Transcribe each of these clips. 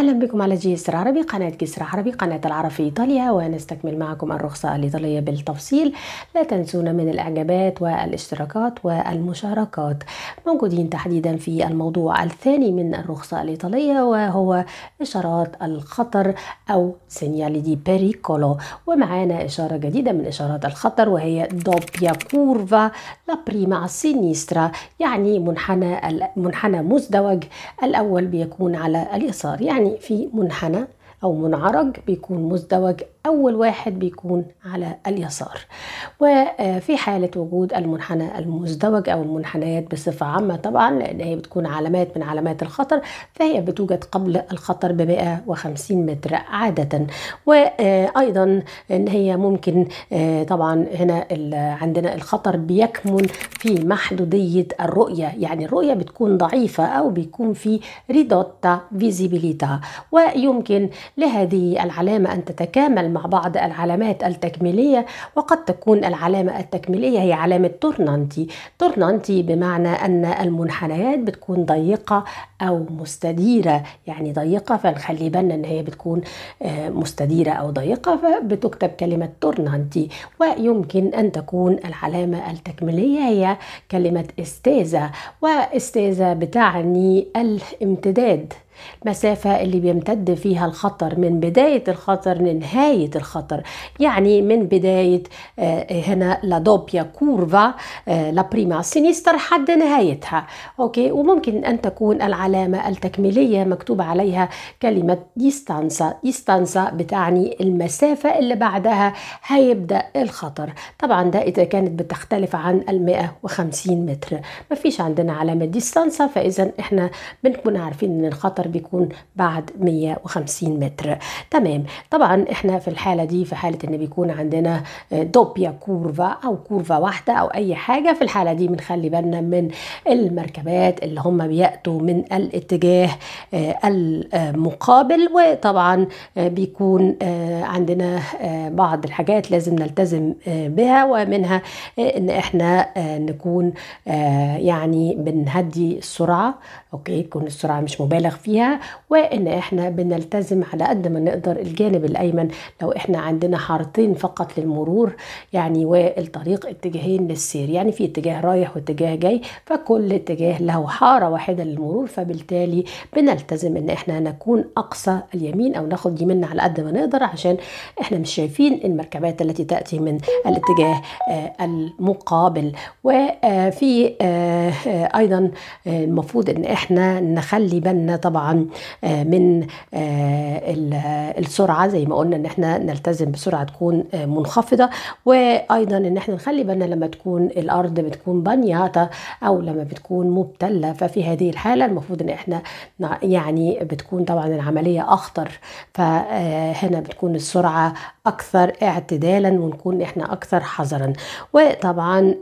اهلا بكم على جسر عربي قناه جسر عربي قناه العرب في ايطاليا ونستكمل معكم الرخصه الايطاليه بالتفصيل لا تنسونا من الاعجابات والاشتراكات والمشاركات موجودين تحديدا في الموضوع الثاني من الرخصه الايطاليه وهو اشارات الخطر او سينيالي دي بيريكولو ومعانا اشاره جديده من اشارات الخطر وهي دوبيا كورفا لا بريما سينيسترا يعني منحنى منحنى مزدوج الاول بيكون على اليسار يعني يعني في منحنى أو منعرج بيكون مزدوج أول واحد بيكون على اليسار وفي حالة وجود المنحنى المزدوج أو المنحنيات بصفة عامة طبعا لأن هي بتكون علامات من علامات الخطر فهي بتوجد قبل الخطر ب 150 متر عادة وأيضا أن هي ممكن آه، طبعا هنا عندنا الخطر بيكمن في محدودية الرؤية يعني الرؤية بتكون ضعيفة أو بيكون في ريدوتا فيزيبيليتا ويمكن لهذه العلامة أن تتكامل نعمل مع بعض العلامات التكميلية وقد تكون العلامة التكميلية هي علامة تورنانتي تورنانتي بمعنى أن المنحنيات بتكون ضيقة أو مستديرة يعني ضيقة فنخلي بالنا أن هي بتكون آه، مستديرة أو ضيقة فبتكتب كلمة تورنانتي ويمكن أن تكون العلامة التكميلية هي كلمة استيزا واستيزا بتعني الامتداد المسافة اللي بيمتد فيها الخطر من بداية الخطر لنهاية الخطر يعني من بداية آه، هنا لا دوبيا كورفا آه، لا بريما سينيستر حد نهايتها أوكي وممكن أن تكون العلامة التكميلية مكتوب عليها كلمة ديستانسا ديستانسا بتعني المسافة اللي بعدها هيبدأ الخطر طبعا ده إذا كانت بتختلف عن ال 150 متر مفيش عندنا علامة ديستانسا فإذا إحنا بنكون عارفين إن الخطر بيكون بعد 150 متر تمام طبعا احنا في الحاله دي في حاله ان بيكون عندنا دوبيا كورفا او كورفا واحده او اي حاجه في الحاله دي بنخلي بالنا من المركبات اللي هم بياتوا من الاتجاه آه، المقابل وطبعا آه، بيكون آه، عندنا بعض الحاجات لازم نلتزم بها ومنها ان احنا نكون يعني بنهدي السرعه اوكي تكون السرعه مش مبالغ فيها وان احنا بنلتزم على قد ما نقدر الجانب الايمن لو احنا عندنا حارتين فقط للمرور يعني والطريق اتجاهين للسير يعني في اتجاه رايح واتجاه جاي فكل اتجاه له حاره واحده للمرور فبالتالي بنلتزم ان احنا نكون اقصى اليمين او ناخد يمين على قد ما نقدر عشان احنا مش شايفين المركبات التي تاتي من الاتجاه آه، المقابل وفي آه، آه، ايضا المفروض ان احنا نخلي بالنا طبعا آه، من آه، السرعه زي ما قلنا ان احنا نلتزم بسرعه تكون آه، منخفضه وايضا ان احنا نخلي بالنا لما تكون الارض بتكون بنياتا او لما بتكون مبتله ففي هذه الحاله المفروض ان احنا يعني بتكون طبعا العمليه اخطر فهنا بتكون السرعه اكثر اعتدالا ونكون احنا اكثر حذرا وطبعا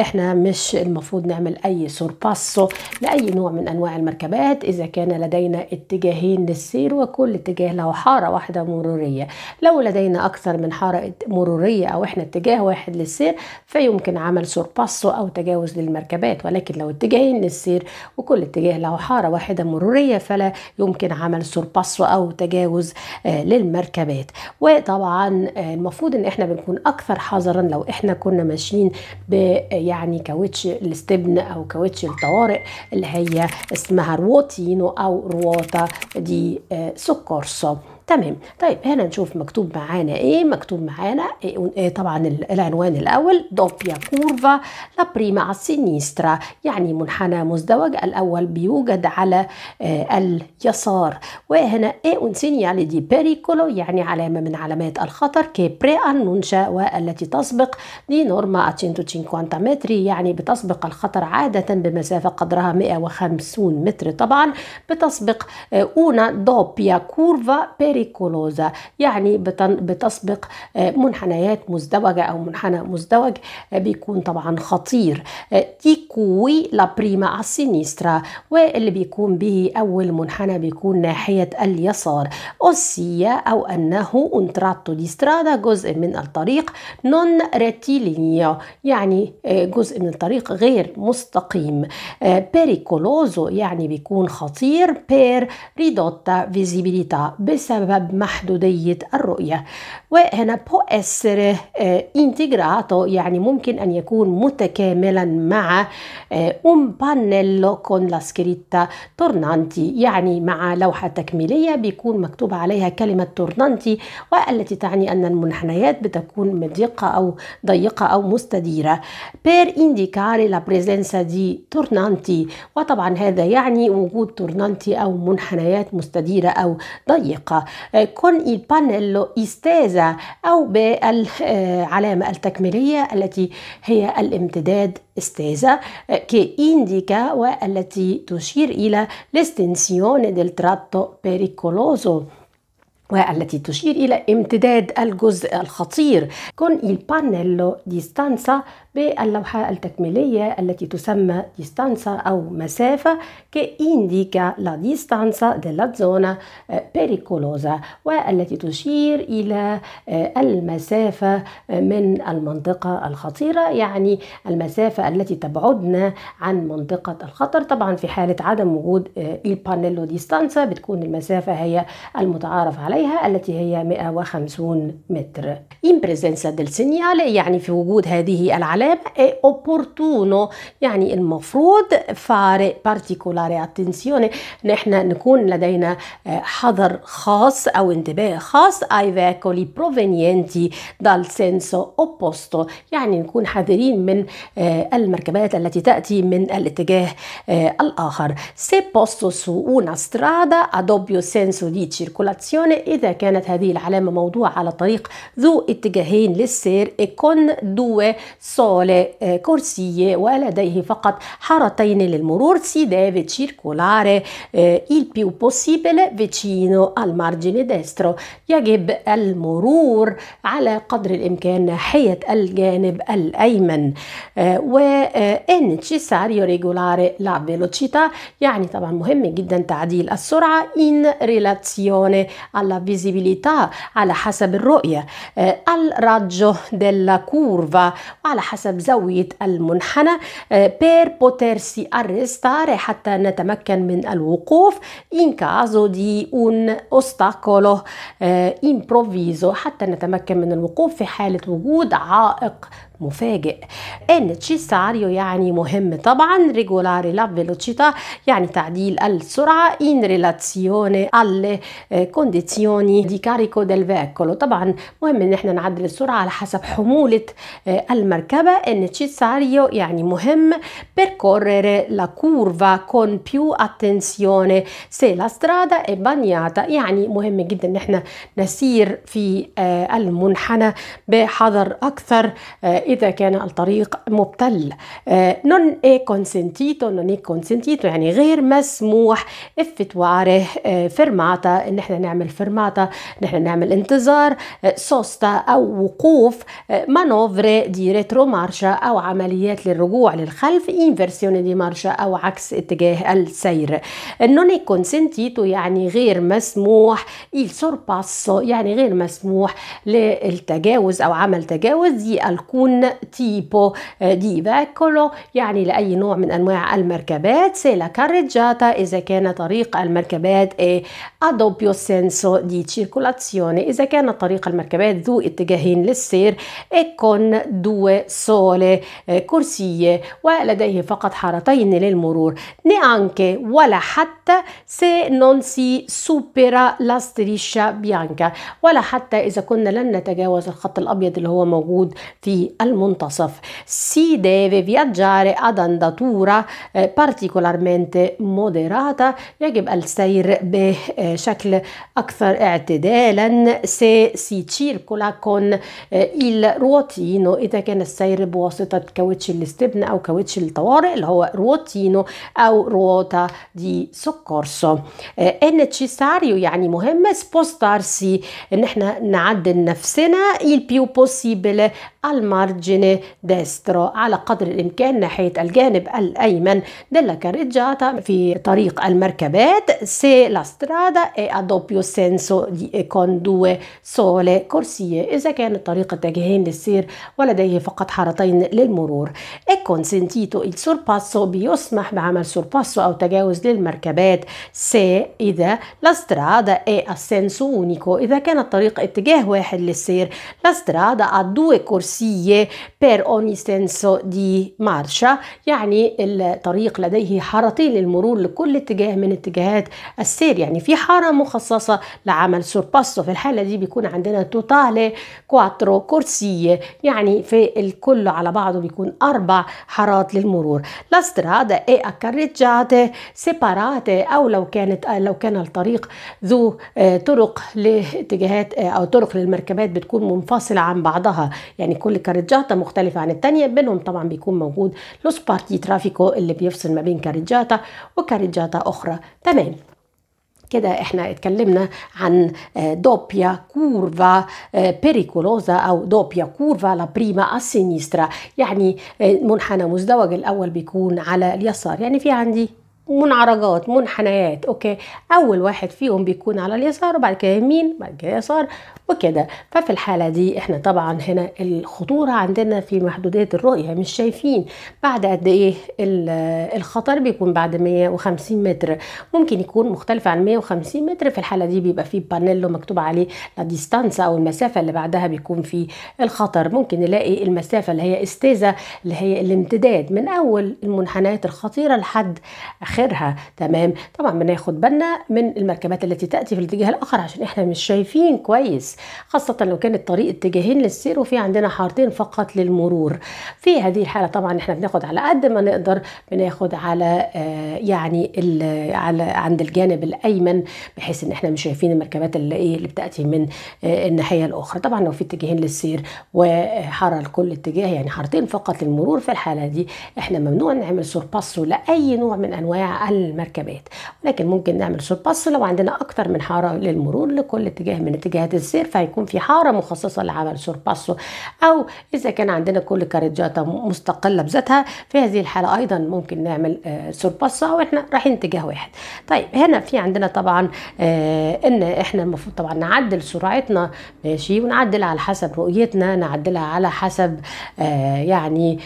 احنا مش المفروض نعمل اي سورباسو لاي نوع من انواع المركبات اذا كان لدينا اتجاهين للسير وكل اتجاه له حارة واحدة مرورية لو لدينا أكثر من حارة مرورية أو إحنا اتجاه واحد للسير فيمكن عمل سورباسو أو تجاوز للمركبات ولكن لو اتجاهين للسير وكل اتجاه له حارة واحدة مرورية فلا يمكن عمل سورباسو أو تجاوز آه، للمركبات وطبعا آه، المفروض إن إحنا بنكون أكثر حذرا لو إحنا كنا ماشيين آه، يعني كاوتش الاستبن أو كاوتش الطوارئ اللي هي اسمها روتينو ruota di eh, soccorso تمام طيب هنا نشوف مكتوب معانا ايه مكتوب معانا إيه, إيه،, إيه، طبعا العنوان الاول دوبيا كورفا لا بريما سينيسترا يعني منحنى مزدوج الاول بيوجد على آه اليسار وهنا ايه اون سينيالي دي بيريكولو يعني علامه من علامات الخطر كي بري انونشا والتي تسبق دي نورما 150 متري يعني بتسبق الخطر عاده بمسافه قدرها 150 متر طبعا بتسبق اون اونا دوبيا كورفا بيريكولو بريكولوزا يعني بتسبق آه، منحنيات مزدوجة أو منحنى مزدوج آه، بيكون طبعا خطير آه، تيكوي لا بريما السينيسترا واللي بيكون به أول منحنى بيكون ناحية اليسار أوسيا أو أنه انتراتو دي سترادا جزء من الطريق نون ريتيلينيو يعني جزء من الطريق غير مستقيم بيريكولوزو يعني بيكون خطير بير ريدوتا فيزيبيليتا بسبب بسبب محدودية الرؤية وهنا بو اسر آه، انتجراتو يعني ممكن أن يكون متكاملا مع آه، أم بانيلو كون la scritta يعني مع لوحة تكميلية بيكون مكتوب عليها كلمة تورنانتي والتي تعني أن المنحنيات بتكون مضيقة أو ضيقة أو مستديرة بير انديكاري لا بريزنسا دي تورنانتي وطبعا هذا يعني وجود تورنانتي أو منحنيات مستديرة أو ضيقة con il pannello istesa أو بالعلامة التكميلية التي هي الامتداد estesa che indica والتي تشير إلى l'estensione del tratto pericoloso والتي تشير إلى امتداد الجزء الخطير con il pannello distanza باللوحة التكميلية التي تسمى ديستانسا أو مسافة إنديكا لا ديستانسا دي لا زونا بيريكولوزا آه، والتي تشير إلى آه، المسافة آه، من المنطقة الخطيرة يعني المسافة التي تبعدنا عن منطقة الخطر طبعا في حالة عدم وجود البانيلو ديستانسا بتكون المسافة هي المتعارف عليها التي هي 150 متر إن بريزنسا دل سينيال يعني في وجود هذه العلامة problema è opportuno يعني المفروض fare particolare attenzione نحن نكون لدينا حذر خاص او انتباه خاص ai veicoli provenienti dal senso opposto يعني نكون حذرين من المركبات التي تاتي من الاتجاه الاخر se posto su una strada a doppio senso di circolazione إذا كانت هذه العلامة موضوعة على طريق ذو اتجاهين للسير e con due sole eh, corsie ولديه فقط حارتين للمرور si deve circolare eh, il più possibile vicino al margine destro يجب المرور على قدر الإمكان ناحية الجانب الأيمن eh, و eh, è necessario regolare la velocità يعني طبعا مهم جدا تعديل السرعة in relazione alla visibilità على حسب الرؤية al raggio della curva وعلى حسب حسب زاوية المنحنى بير آه، بوتيرسي arrestare حتى نتمكن من الوقوف in caso di un ostacolo إمبروفيزو آه، حتى نتمكن من الوقوف في حالة وجود عائق مفاجئ ان تشيساريو يعني مهم طبعا ريجولاري لا فيلوسيتا يعني تعديل السرعه in relazione alle condizioni di carico del veicolo طبعا مهم ان احنا نعدل السرعه على حسب حموله آه، المركبه ان تشيساريو يعني مهم percorrere la curva con più attenzione سي لا strada è بانياتا يعني مهم جدا ان احنا نسير في آه، المنحنى بحذر اكثر آه، إذا كان الطريق مبتل نون اي كونسنتيتو نون اي كونسنتيتو يعني غير مسموح effettuare آه، فرماتا إن إحنا نعمل فرماتا إن إحنا نعمل انتظار آه، سوستا أو وقوف آه، مانوفر دي ريترو مارشا أو عمليات للرجوع للخلف انفرسيون دي مارشا أو عكس اتجاه السير نون اي كونسنتيتو يعني غير مسموح il sorpasso يعني غير مسموح للتجاوز أو عمل تجاوز دي الكون من تيبو آه، ديفا veicolo يعني لأي نوع من أنواع المركبات سي لا كاريجاتا إذا كان طريق المركبات أدوبيو سينسو دي تشيركولاتسيوني إذا كان طريق المركبات ذو اتجاهين للسير إكون دو سولي كرسية ولديه فقط حارتين للمرور نيانكي ولا حتى سي نون سي سوبرا لاستريشا بيانكا ولا حتى إذا كنا لن نتجاوز الخط الأبيض اللي هو موجود في al Montasaf. Si deve viaggiare ad andatura particolarmente moderata يجب السير بشكل أكثر اعتدالا se si circola con il ruotino إذا كان السير بواسطة كاوتش الاستبن أو كاوتش الطوارئ اللي هو ruotino أو ruota di soccorso è necessario يعني مهم spostarsi إن احنا نعدل نفسنا il più possibile al mar الجنيه ديسترو على قدر الإمكان ناحية الجانب الأيمن della كاريجاتا في طريق المركبات سي لا سترادا اي ادوبيو سينسو دي ايكون due سولي corsie إذا كان الطريق اتجاهين للسير ولديه فقط حارتين للمرور è سنتيتو il sorpasso بيسمح بعمل سورباسو أو تجاوز للمركبات سي إذا لا سترادا اي اسينسو اونيكو إذا كان الطريق اتجاه واحد للسير لا سترادا ا due corsie بير per ogni senso di marcia يعني الطريق لديه حارتين للمرور لكل اتجاه من اتجاهات السير يعني في حارة مخصصة لعمل سورباسو في الحالة دي بيكون عندنا توتالي كواترو كورسية يعني في الكل على بعضه بيكون أربع حارات للمرور لا سترادا اي اكاريجاتي سيباراتي أو لو كانت لو كان الطريق ذو طرق لاتجاهات أو طرق للمركبات بتكون منفصلة عن بعضها يعني كل كاريجاتي كاريجاتا مختلفة عن الثانية بينهم طبعا بيكون موجود لوس بارتي ترافيكو اللي بيفصل ما بين كاريجاتا وكاريجاتا أخرى تمام كده احنا اتكلمنا عن آه، دوبيا كورفا آه، بيريكولوزا او دوبيا كورفا لا بريما السينيسترا يعني آه، منحنى مزدوج الاول بيكون على اليسار يعني في عندي منعرجات منحنيات اوكي اول واحد فيهم بيكون على اليسار وبعد كده يمين بعد كده يسار وكده ففي الحاله دي احنا طبعا هنا الخطوره عندنا في محدوديه الرؤيه مش شايفين بعد قد ايه الخطر بيكون بعد 150 متر ممكن يكون مختلف عن 150 متر في الحاله دي بيبقى فيه بانيلو مكتوب عليه لا ديستانس او المسافه اللي بعدها بيكون فيه الخطر ممكن نلاقي المسافه اللي هي استيزا اللي هي الامتداد من اول المنحنيات الخطيره لحد اخرها تمام طبعا بناخد بالنا من المركبات التي تاتي في الاتجاه الاخر عشان احنا مش شايفين كويس خاصه لو كان الطريق اتجاهين للسير وفي عندنا حارتين فقط للمرور في هذه الحاله طبعا احنا بناخد على قد ما نقدر بناخد على آه يعني على عند الجانب الايمن بحيث ان احنا مش شايفين المركبات اللي ايه اللي بتاتي من آه الناحيه الاخرى طبعا لو في اتجاهين للسير وحاره لكل اتجاه يعني حارتين فقط للمرور في الحاله دي احنا ممنوع نعمل سورباسو لاي نوع من انواع المركبات ولكن ممكن نعمل سوباس لو عندنا اكتر من حاره للمرور لكل اتجاه من اتجاهات السير فهيكون في حاره مخصصه لعمل سورباسو او اذا كان عندنا كل كاريجاتا مستقله بذاتها في هذه الحاله ايضا ممكن نعمل سورباسو آه، او احنا رايحين اتجاه واحد طيب هنا في عندنا طبعا آه، ان احنا المفروض طبعا نعدل سرعتنا ماشي ونعدل على حسب رؤيتنا نعدلها على حسب آه، يعني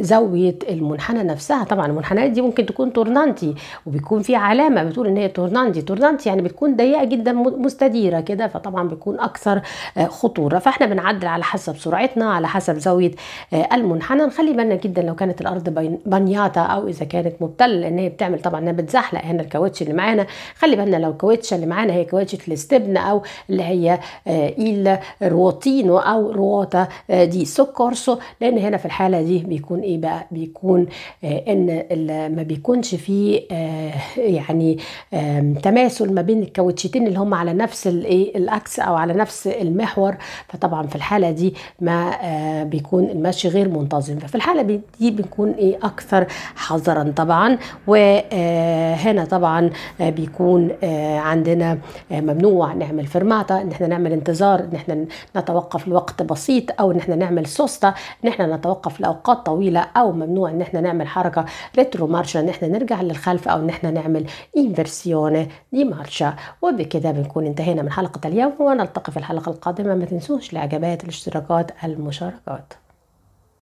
زاويه المنحنى نفسها طبعا المنحنيات دي ممكن تكون بتكون تورنانتي وبيكون في علامه بتقول ان هي تورنانتي تورنانتي يعني بتكون ضيقه جدا مستديره كده فطبعا بتكون اكثر آه، خطوره فاحنا بنعدل على حسب سرعتنا على حسب زاويه آه، المنحنى نخلي بالنا جدا لو كانت الارض بنياطه او اذا كانت مبتله لان هي بتعمل طبعا انها بتزحلق هنا الكاوتش اللي معانا خلي بالنا لو الكاوتش اللي معانا هي كاوتش الاستبن او اللي هي آه، ايل روتينو او رواتا دي سكورسو لان هنا في الحاله دي بيكون ايه بقى بيكون ان ما بيكون يكونش فيه آه، يعني آه، تماثل ما بين الكاوتشتين اللي هم على نفس إيه، الاكس او على نفس المحور فطبعا في الحاله دي ما آه، بيكون المشي غير منتظم ففي الحاله دي بنكون ايه اكثر حذرا طبعا وهنا طبعا بيكون عندنا ممنوع نعمل فرماتا ان احنا نعمل انتظار ان احنا نتوقف لوقت بسيط او ان احنا نعمل سوسته ان احنا نتوقف لاوقات طويله او ممنوع ان احنا نعمل حركه ريترو مارش ان احنا نرجع للخلف او ان احنا نعمل انفرسيون دي مارشا وبكده بنكون انتهينا من حلقه اليوم ونلتقي في الحلقه القادمه ما تنسوش الاعجابات الاشتراكات المشاركات